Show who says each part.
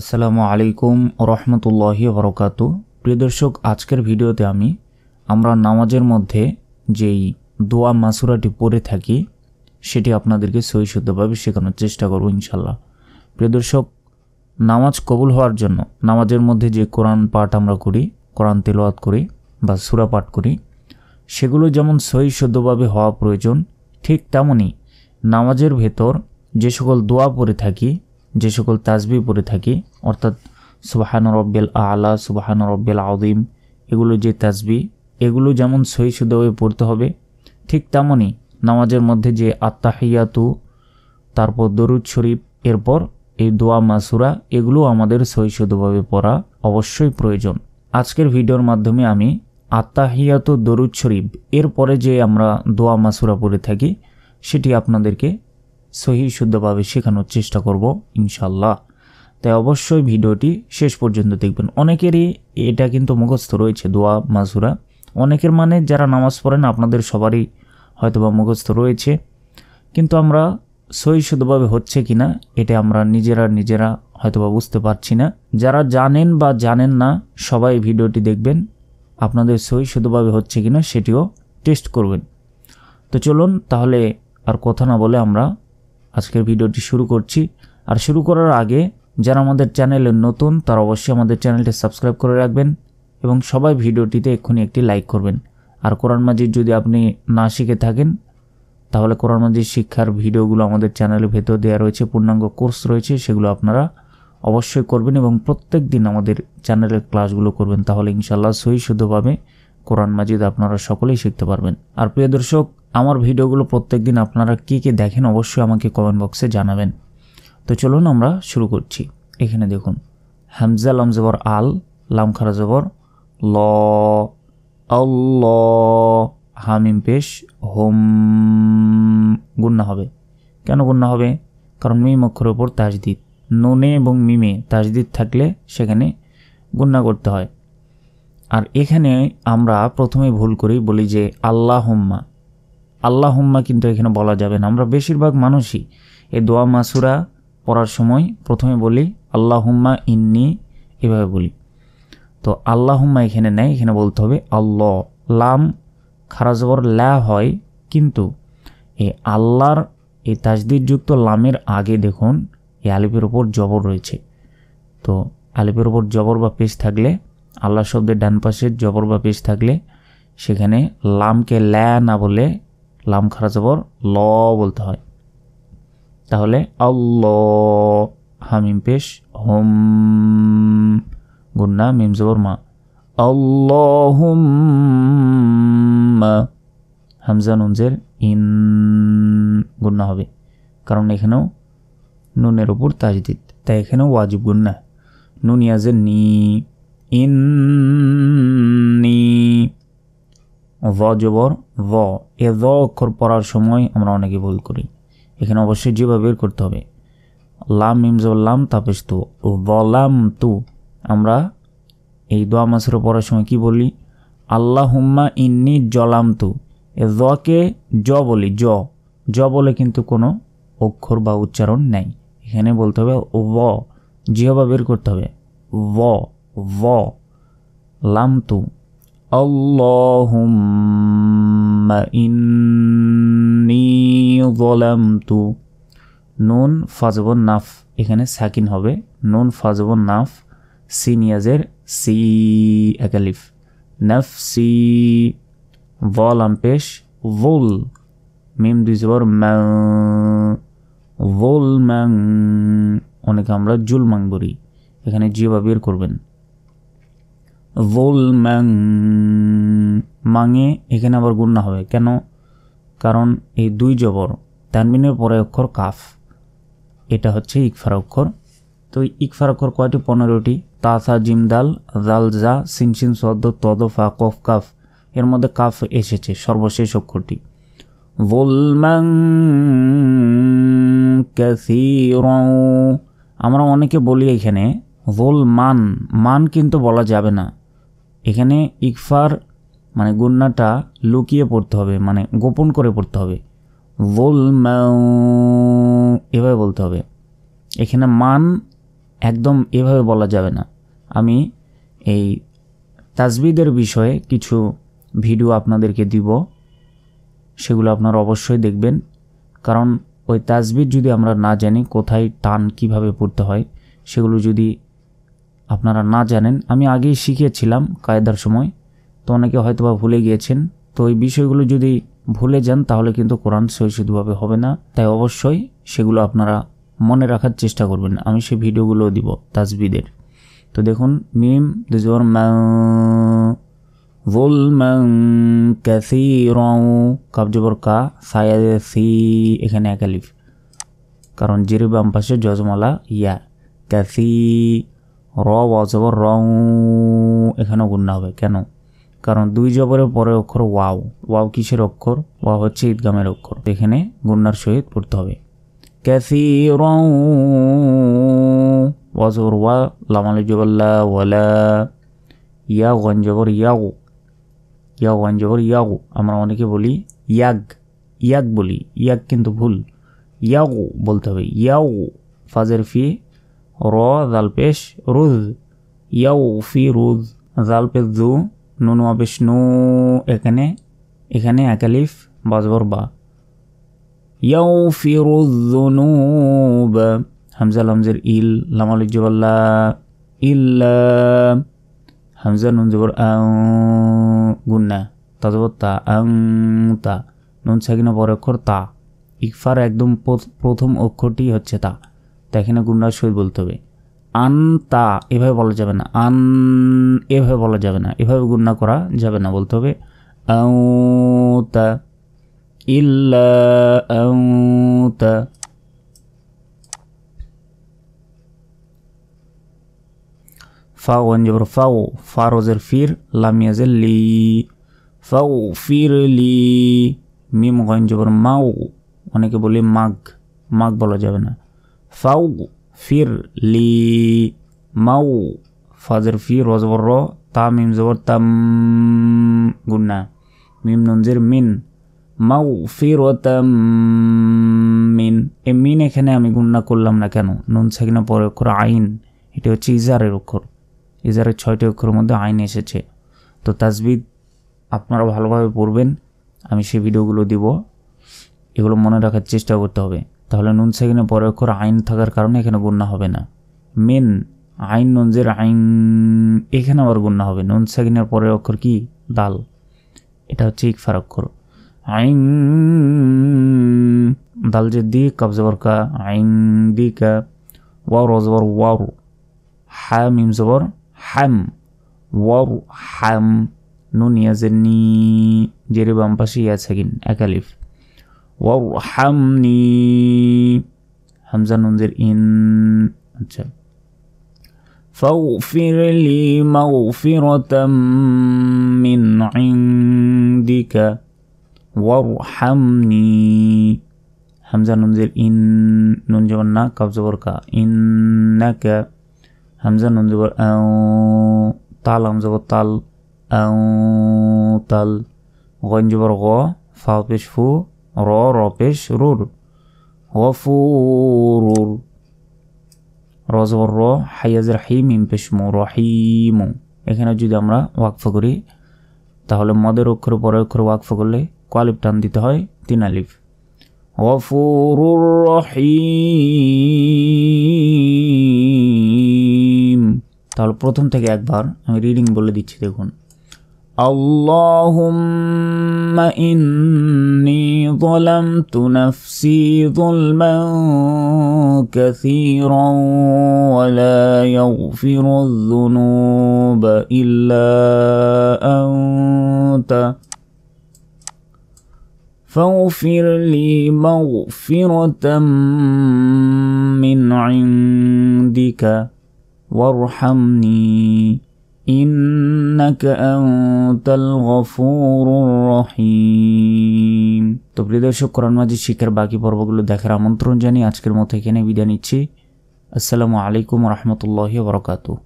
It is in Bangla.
Speaker 1: আসসালামু আলাইকুম রহমতুল্লাহি বরকাত প্রিয় দর্শক আজকের ভিডিওতে আমি আমরা নামাজের মধ্যে যেই দোয়া মাসুরাটি পড়ে থাকি সেটি আপনাদেরকে সহিশুদ্ধভাবে শেখানোর চেষ্টা করব ইনশাল্লাহ প্রিয় দর্শক নামাজ কবুল হওয়ার জন্য নামাজের মধ্যে যে কোরআন পাঠ আমরা করি কোরআন তেলোয়াত করি বা সুরা পাঠ করি সেগুলো যেমন সহিশুদ্ধভাবে হওয়া প্রয়োজন ঠিক তেমনই নামাজের ভেতর যে সকল দোয়া পড়ে থাকি যে সকল তাজবি পড়ে থাকি অর্থাৎ সুবাহান রব্বেল আলা সুবাহান রব্বেল আদিম এগুলো যে তাজবি এগুলো যেমন সহি হয়ে পড়তে হবে ঠিক তেমনই নামাজের মধ্যে যে আত্মাহিয়াতু তারপর দরুদ শরীফ এরপর এই দোয়া মাসুরা এগুলো আমাদের সুদভাবে পড়া অবশ্যই প্রয়োজন আজকের ভিডিওর মাধ্যমে আমি আত্মাহিয়াতু দরুদ শরীফ এরপরে যে আমরা দোয়া মাসুরা পড়ে থাকি সেটি আপনাদেরকে সহি শুদ্ধভাবে শেখানোর চেষ্টা করব ইনশাল্লাহ তাই অবশ্যই ভিডিওটি শেষ পর্যন্ত দেখবেন অনেকেরই এটা কিন্তু মুখস্থ রয়েছে দোয়া মাসুরা অনেকের মানে যারা নামাজ পড়েন আপনাদের সবারই হয়তোবা মুখস্থ রয়েছে কিন্তু আমরা সহি শুদ্ধভাবে হচ্ছে কি না এটা আমরা নিজেরা নিজেরা হয়তোবা বুঝতে পারছি না যারা জানেন বা জানেন না সবাই ভিডিওটি দেখবেন আপনাদের সহি শুদ্ধভাবে হচ্ছে কি না সেটিও টেস্ট করবেন তো চলুন তাহলে আর কথা না বলে আমরা আজকের ভিডিওটি শুরু করছি আর শুরু করার আগে যারা আমাদের চ্যানেলে নতুন তারা অবশ্যই আমাদের চ্যানেলটি সাবস্ক্রাইব করে রাখবেন এবং সবাই ভিডিওটিতে এক্ষুনি একটি লাইক করবেন আর কোরআন মাজিদ যদি আপনি না শিখে থাকেন তাহলে কোরআন মাজিদ শিক্ষার ভিডিওগুলো আমাদের চ্যানেলের ভেতর দেওয়া রয়েছে পূর্ণাঙ্গ কোর্স রয়েছে সেগুলো আপনারা অবশ্যই করবেন এবং প্রত্যেক দিন আমাদের চ্যানেলের ক্লাসগুলো করবেন তাহলে ইনশাল্লাহ সহি শুদ্ধভাবে কোরআন মাজিদ আপনারা সকলেই শিখতে পারবেন আর প্রিয় দর্শক আমার ভিডিওগুলো প্রত্যেক দিন আপনারা কী কী দেখেন অবশ্যই আমাকে কমেন্ট বক্সে জানাবেন তো চলুন আমরা শুরু করছি এখানে দেখুন হামজা লামজবর আল লামখারা জবর ল অল হামিম পেশ হোম গুন্না হবে কেন গুন্না হবে কারণ মিম অক্ষরের ওপর তাজদিদ ননে এবং মিমে তাজদিদ থাকলে সেখানে গুন্না করতে হয় আর এখানে আমরা প্রথমে ভুল করি বলি যে আল্লাহ হোম্মা আল্লাহম্মা কিন্তু এখানে বলা যাবে না আমরা বেশিরভাগ মানুষই এই দোয়া মাসুরা পড়ার সময় প্রথমে বলি আল্লাহম্মা ইন্নি এভাবে বলি তো আল্লাহম্মা এখানে নেয় এখানে বলতে হবে আল্লাহ লাম খারাজবর ল্যা হয় কিন্তু এই আল্লাহর এই তাজদিরযুক্ত লামের আগে দেখুন এই আলিপের ওপর জবর রয়েছে তো আলিপের ওপর জবর বা পেশ থাকলে আল্লাহ শব্দের ডান পাশে জবর বা পেশ থাকলে সেখানে লামকে ল্যা না বলে লাম খারা জবর ল বলতে হয় তাহলে অল্ল হামিম পেশ হোম গুন্না মিম জবর মা হুম হামজা নুনজের ইন গুন্না হবে কারণ এখানেও নুনের ওপর তাজদিদ তাই এখানেও ওয়াজিব গুন্না নুনিয়াজের নি নি ভ জবর ভ এ জ অক্ষর পড়ার সময় আমরা অনেকে ভুল করি এখানে অবশ্যই জিবা বের করতে হবে লাম জব লাম তাপেস তু লাম তু আমরা এই দোয়া মাসের পড়ার সময় কি বলি আল্লাহ হুম্মা ইন্নি জলাম তু এ জকে জ বলি জ জ বলে কিন্তু কোনো অক্ষর বা উচ্চারণ নেই এখানে বলতে হবে ব জিহবা বের করতে হবে ও ব লাম তু اللهم إني ظلمت নুন ফাজবন নাফ এখানে সাকিন হবে নুন ফাজবন নাফ সিনিয়াজের সি একালিফ নাফ সি ভল আমপেশ ভোল মিম দুই জবর ভোল ম্যাং অনেকে আমরা জুল মাং বলি এখানে জিবা বের করবেন ম্যাং মাঙে এখানে আবার গুণনা হবে কেন কারণ এই দুই জবর তানবিনের পরে অক্ষর কাফ এটা হচ্ছে ইকফার অক্ষর তো ইকফার অক্ষর কয়টি পনেরোটি তাসা জিমদাল জাল জা সিনসিন সদ্দ তদফা কফ কাফ এর মধ্যে কাফ এসেছে সর্বশেষ অক্ষরটি বোলম্যাং আমরা অনেকে বলি এখানে ভোল মান মান কিন্তু বলা যাবে না এখানে ইকফার মানে গুন্নাটা লুকিয়ে পড়তে হবে মানে গোপন করে পড়তে হবে ভোল এভাবে বলতে হবে এখানে মান একদম এভাবে বলা যাবে না আমি এই তাজবিদের বিষয়ে কিছু ভিডিও আপনাদেরকে দিব সেগুলো আপনারা অবশ্যই দেখবেন কারণ ওই তাজবিদ যদি আমরা না জানি কোথায় টান কিভাবে পড়তে হয় সেগুলো যদি আপনারা না জানেন আমি আগেই শিখিয়েছিলাম কায়দার সময় তো অনেকে হয়তো বা ভুলে গিয়েছেন তো এই বিষয়গুলো যদি ভুলে যান তাহলে কিন্তু কোরআন সহিষুধভাবে হবে না তাই অবশ্যই সেগুলো আপনারা মনে রাখার চেষ্টা করবেন আমি সেই ভিডিওগুলো দিব তাজবিদের তো দেখুন মিম দুজোর ভুল ক্যাসি রং কাবজবর কা সায়া সি এখানে একালিফ কারণ জিরে বাম পাশে যজমালা ইয়া ক্যাসি র ওয়া জবর রং এখানেও গুন্না হবে কেন কারণ দুই জবরের পরে অক্ষর ওয়াও ওয়াও কিসের অক্ষর ওয়া হচ্ছে ঈদগামের অক্ষর এখানে গুন্নার সহিত পড়তে হবে ক্যাসি রং ওয়া জবর ওয়া লামালি জবল্লা ওয়ালা ইয়া ওয়ান জবর ইয়াও ইয়া ওয়ান জবর ইয়াও আমরা অনেকে বলি ইয়াগ ইয়াগ বলি ইয়াগ কিন্তু ভুল ইয়াও বলতে হবে ইয়াও ফাজের ফি র জাল পেশ ইয়াও ফি রুদ জাল পেশ জু নুন অপেশ নু এখানে এখানে একালিফ বাজবর বা ইয়াও ফি রুজুনুব হামজা লামজের ইল লামালুজ্জবাল্লা ইল হামজা নুন জবর গুন্না তাজবর তা আং তা নুন সাকিনা পরে অক্ষর তা ইকফার একদম প্রথম অক্ষরটি হচ্ছে তা তো এখানে গুন্ডার সই বলতে হবে আন তা এভাবে বলা যাবে না আন এভাবে বলা যাবে না এভাবে গুন্না করা যাবে না বলতে হবে তা ইল্লা তা ফাও অঞ্জবর ফাও ফারোজের ফির লামিয়াজের লি ফাও ফির লি মিম গঞ্জবর মাও অনেকে বলি মাগ মাগ বলা যাবে না ফাউফির লি মাউ ফাজের ফি রজবর র তা মিম জবর তাম গুন্না মিম নঞ্জির মিন মাউ ফির মিন এ মিন এখানে আমি গুন্না করলাম না কেন নুন সাকিনা পরে অক্ষর আইন এটি হচ্ছে ইজারের অক্ষর ইজারের ছয়টি অক্ষরের মধ্যে আইন এসেছে তো তাজবিদ আপনারা ভালোভাবে পড়বেন আমি সেই ভিডিওগুলো দিব এগুলো মনে রাখার চেষ্টা করতে হবে তাহলে নুন সেখানে বড় অক্ষর আইন থাকার কারণে এখানে গুণনা হবে না মেন আইন নঞ্জের আইন এখানে আবার গুণনা হবে নুন সেখানের পরের অক্ষর কি দাল এটা হচ্ছে ইকফার অক্ষর আইন দাল যে দি কবজবর কা আইন দি কা ওয়াও রজবর ওয়াও হাম জবর হাম ওয়াও হাম নুন ইয়াজের নি জেরে বাম পাশে ইয়াজ এক একালিফ وارحمني همزة ننذر إن فاغفر لي مغفرة من عندك وارحمني همزة ننذر إن نون جبنا قبض بركة إنك همزة ننذر أو طال همزة بطال أو طال غنجبر غو فاض فو র র পেশ রুর গফুরুর রজবর র হাইয়াজের হাই মিম রহিমু এখানে যদি আমরা ওয়াকফ করি তাহলে মদের অক্ষর পরে অক্ষর ওয়াকফ করলে কোয়ালিফ টান দিতে হয় তিন আলিফ গফুরুর রহিম তাহলে প্রথম থেকে একবার আমি রিডিং বলে দিচ্ছি দেখুন اللهم إني ظلمت نفسي ظلما كثيرا ولا يغفر الذنوب إلا أنت فاغفر لي مغفرة من عندك وارحمني ইন্নাকা আনতাল গফুরুর রহিম তো প্রিয় দর্শক কোরআন মাজিদ শিক্ষার বাকি পর্বগুলো দেখার আমন্ত্রণ জানিয়ে আজকের মতো এখানে বিদায় নিচ্ছি আসসালামু আলাইকুম রহমতুল্লাহ বরকাতু